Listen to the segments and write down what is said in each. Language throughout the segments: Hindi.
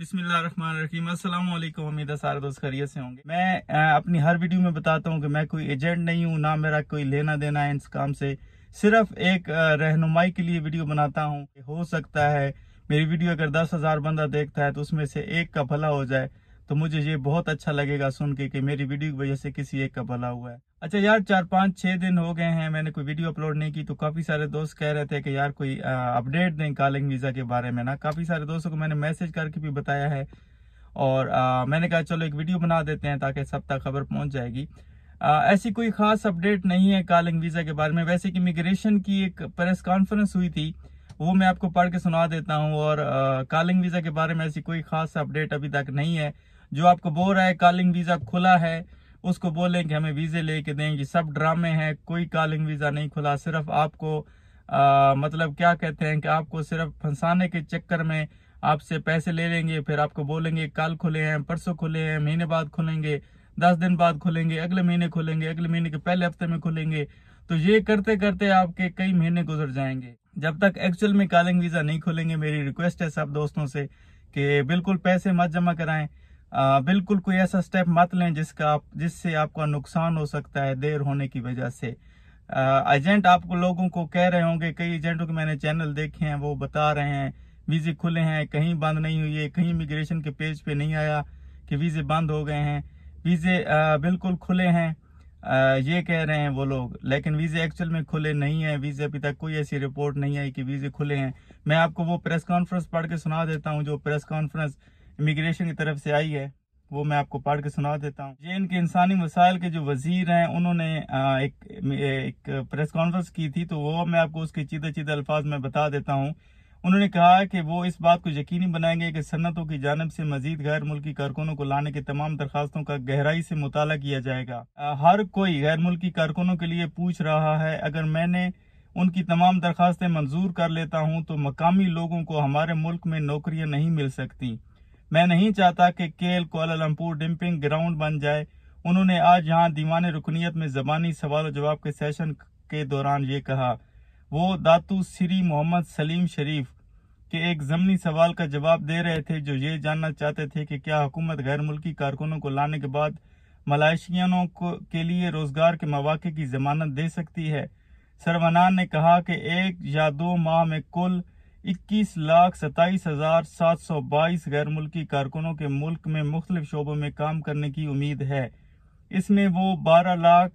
बिस्मिल्लाम अस्सलाम वालेकुम उम्मीद है सारे दोस्त खैरियत से होंगे मैं अपनी हर वीडियो में बताता हूँ कि मैं कोई एजेंट नहीं हूँ ना मेरा कोई लेना देना है इस काम से सिर्फ एक रहनुमाई के लिए वीडियो बनाता हूँ हो सकता है मेरी वीडियो अगर दस हज़ार बंदा देखता है तो उसमें से एक का भला हो जाए तो मुझे ये बहुत अच्छा लगेगा सुन के कि मेरी वीडियो की वजह से किसी एक का भला हुआ है अच्छा यार चार पांच छह दिन हो गए हैं मैंने कोई वीडियो अपलोड नहीं की तो काफ़ी सारे दोस्त कह रहे थे कि यार कोई अपडेट नहीं कालिंग वीज़ा के बारे में ना काफ़ी सारे दोस्तों को मैंने मैसेज करके भी बताया है और आ, मैंने कहा चलो एक वीडियो बना देते हैं ताकि सब तक खबर पहुंच जाएगी आ, ऐसी कोई खास अपडेट नहीं है कालिंग वीज़ा के बारे में वैसे कि इमिग्रेशन की एक प्रेस कॉन्फ्रेंस हुई थी वो मैं आपको पढ़ के सुना देता हूँ और कॉलिंग कालिंग वीज़ा के बारे में ऐसी कोई खास अपडेट अभी तक नहीं है जो आपको बोल रहा है कालिंग वीज़ा खुला है उसको बोलें कि हमें वीज़े लेके दें ये सब ड्रामे हैं कोई कॉलिंग वीज़ा नहीं खुला सिर्फ आपको आ, मतलब क्या कहते हैं कि आपको सिर्फ फंसाने के चक्कर में आपसे पैसे ले लेंगे फिर आपको बोलेंगे कल खुले हैं परसों खुले हैं महीने बाद खुलेंगे दस दिन बाद खुलेंगे अगले महीने खुलेंगे अगले महीने के पहले हफ्ते में खुलेंगे तो ये करते करते आपके कई महीने गुजर जाएंगे जब तक एक्चुअल में कॉलिंग वीज़ा नहीं खुलेंगे मेरी रिक्वेस्ट है सब दोस्तों से कि बिल्कुल पैसे मत जमा कराएं आ, बिल्कुल कोई ऐसा स्टेप मत लें जिसका आप जिससे आपका नुकसान हो सकता है देर होने की वजह से एजेंट आपको लोगों को कह रहे होंगे कई एजेंटों के मैंने चैनल देखे हैं वो बता रहे हैं वीजे खुले हैं कहीं बंद नहीं हुई है कहीं इमिग्रेशन के पेज पे नहीं आया कि वीजे बंद हो गए हैं वीजे बिल्कुल खुले हैं आ, ये कह रहे हैं वो लोग लेकिन वीजे एक्चुअल में खुले नहीं है वीजे अभी तक कोई ऐसी रिपोर्ट नहीं आई कि वीजे खुले हैं मैं आपको वो प्रेस कॉन्फ्रेंस पढ़ के सुना देता हूँ जो प्रेस कॉन्फ्रेंस इमिग्रेशन की तरफ से आई है वो मैं आपको पढ़ के सुना देता हूँ जे इनके इंसानी मसाइल के जो वजीर हैं उन्होंने एक, एक प्रेस कॉन्फ्रेंस की थी तो वो मैं आपको उसके चीधे चीधे अल्फाज में बता देता हूँ उन्होंने कहा कि वो इस बात को यकीनी बनाएंगे कि सन्नतों की जानब से मजीद गैर मुल्की कारकुनों को लाने के तमाम दरखास्तों का गहराई से मुताल किया जाएगा हर कोई गैर मुल्की कारकुनों के लिए पूछ रहा है अगर मैंने उनकी तमाम दरखास्तें मंजूर कर लेता हूं तो मकामी लोगों को हमारे मुल्क में नौकरियां नहीं मिल सकती मैं नहीं चाहता कि केल कोलामपुर डिम्पिंग ग्राउंड बन जाए उन्होंने आज यहाँ दीवान रुकनीत में जबानी सवाल जवाब के सेशन के दौरान ये कहा वो दातू श्री मोहम्मद सलीम शरीफ के एक जमनी सवाल का जवाब दे रहे थे जो ये जानना चाहते थे कि क्या हुकूमत गैर मुल्की कारकुनों को लाने के बाद को के लिए रोजगार के मौाक़े की जमानत दे सकती है सरवनान ने कहा कि एक या दो माह में कुल इक्कीस लाख सताईस हजार सात सौ बाईस गैर मुल्की कारकुनों के मुल्क में मुख्तलिफ शोबों में काम करने की उम्मीद है इसमें वो बारह लाख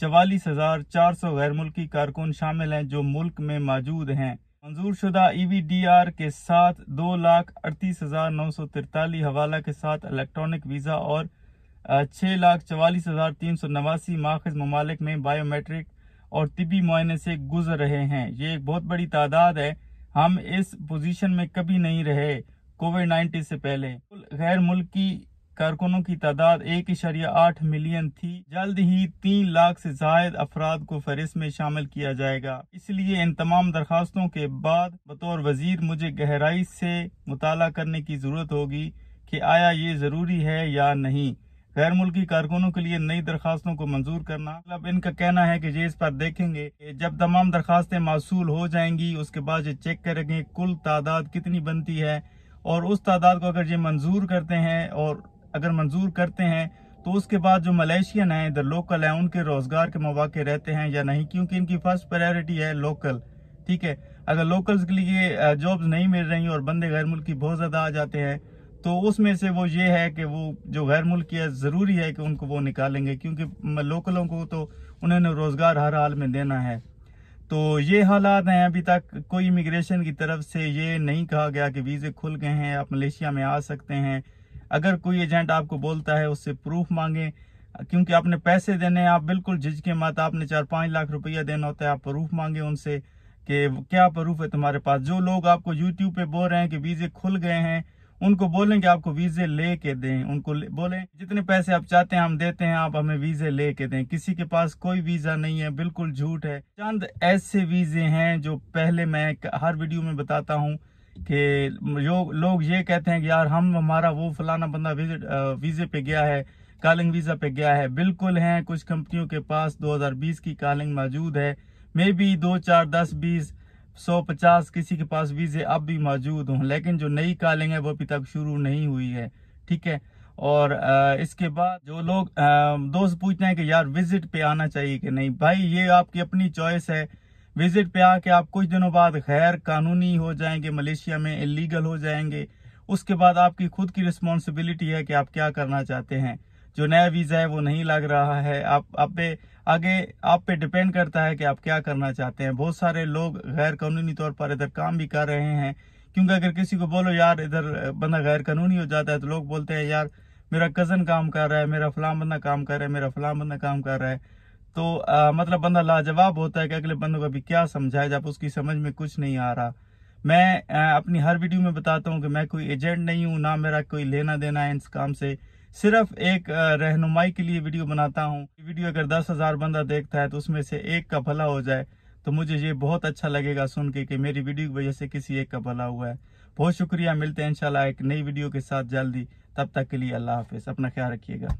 चवालीस हजार चार सौ गैर मुल्की कारकुन शामिल हैं जो मुल्क में मौजूद हैं मंजूर शुदा E e V D R के साथ दो लाख अड़तीस हजार नौ सौ तिरतालीस हवाला के साथ इलेक्ट्रॉनिक वीज़ा और छः लाख चवालीस हजार तीन सौ नवासी माखज ममालिक में बायोमेट्रिक और तिबी मुआयने से गुजर रहे हैं ये एक बहुत बड़ी तादाद है हम इस पोजीशन में कभी नहीं रहे कोविड नाइन्टीन से पहले गैर मुल्क की कारकुनों की तादाद एक इशारिया आठ मिलियन थी जल्द ही तीन लाख से जायद अफराद को फहरिस्त में शामिल किया जाएगा इसलिए इन तमाम दरखास्तों के बाद बतौर वजीर मुझे गहराई से मुताला करने की जरूरत होगी कि आया ये जरूरी है या नहीं गैर मुल्की कारकुनों के लिए नई दरखास्तों को मंजूर करना मतलब इनका कहना है कि ये इस पर देखेंगे जब तमाम दरखास्तें मौसूल हो जाएंगी उसके बाद ये चेक करेंगे कुल तादाद कितनी बनती है और उस तादाद को अगर ये मंजूर करते हैं और अगर मंजूर करते हैं तो उसके बाद जो मलेशियन है इधर लोकल है उनके रोज़गार के मौाक़े रहते हैं या नहीं क्योंकि इनकी फर्स्ट प्रायोरिटी है लोकल ठीक है अगर लोकल्स के लिए जॉब्स नहीं मिल रही और बंदे गैर मुल्की बहुत ज़्यादा आ जाते हैं तो उसमें से वो ये है कि वो जो गैर मुल्की है ज़रूरी है कि उनको वो निकालेंगे क्योंकि लोकलों को तो उन्होंने रोज़गार हर हाल में देना है तो ये हालात हैं अभी तक कोई इमिग्रेशन की तरफ से ये नहीं कहा गया कि वीज़े खुल गए हैं आप मलेशिया में आ सकते हैं अगर कोई एजेंट आपको बोलता है उससे प्रूफ मांगे क्योंकि आपने पैसे देने आप बिल्कुल झिझके मत आपने चार पाँच लाख रुपया देना होता है आप प्रूफ मांगे उनसे कि क्या प्रूफ है तुम्हारे पास जो लोग आपको यूट्यूब पे बोल रहे हैं कि वीज़े खुल गए हैं उनको बोलें कि आपको वीजे ले के दें उनको बोले जितने पैसे आप चाहते हैं हम देते हैं आप हमें वीजे ले के दें किसी के पास कोई वीजा नहीं है बिल्कुल झूठ है चंद ऐसे वीजे हैं जो पहले मैं हर वीडियो में बताता हूँ कि लोग ये कहते हैं कि यार हम हमारा वो फलाना बंदा वीजे पे गया है कालिंग वीज़ा पे गया है बिल्कुल है कुछ कंपनियों के पास 2020 की कालिंग मौजूद है मे बी दो चार दस बीस सौ पचास किसी के पास वीज़े अब भी मौजूद हों लेकिन जो नई कॉलिंग है वो अभी तक शुरू नहीं हुई है ठीक है और इसके बाद जो लोग दोस्त पूछते हैं कि यार विज़िट पे आना चाहिए कि नहीं भाई ये आपकी अपनी चॉइस है विज़िट पे आके आप कुछ दिनों बाद गैर कानूनी हो जाएंगे मलेशिया में इलीगल हो जाएंगे उसके बाद आपकी खुद की रिस्पॉन्सिबिलिटी है कि आप क्या करना चाहते हैं जो नया वीज़ा है वो नहीं लग रहा है आप आप पे आगे आप पे डिपेंड करता है कि आप क्या करना चाहते हैं बहुत सारे लोग गैर कानूनी तौर पर इधर काम भी कर रहे हैं क्योंकि अगर किसी को बोलो यार इधर बंदा गैर कानूनी हो जाता है तो लोग बोलते हैं यार मेरा कज़न काम कर रहा है मेरा फलाम बंदा काम कर रहा है मेरा फलाम बंदा काम कर रहा है तो आ, मतलब बंदा लाजवाब होता है कि अगले बंदों को अभी क्या समझाया जब उसकी समझ में कुछ नहीं आ रहा मैं आ, अपनी हर वीडियो में बताता हूँ कि मैं कोई एजेंट नहीं हूँ ना मेरा कोई लेना देना है इस काम से सिर्फ एक रहनुमाई के लिए वीडियो बनाता हूँ वीडियो अगर दस हज़ार बंदा देखता है तो उसमें से एक का भला हो जाए तो मुझे ये बहुत अच्छा लगेगा सुन के कि मेरी वीडियो की वजह से किसी एक का भला हुआ है बहुत शुक्रिया मिलते हैं इंशाल्लाह एक नई वीडियो के साथ जल्दी तब तक के लिए अल्लाह हाफिज़ अपना ख्याल रखिएगा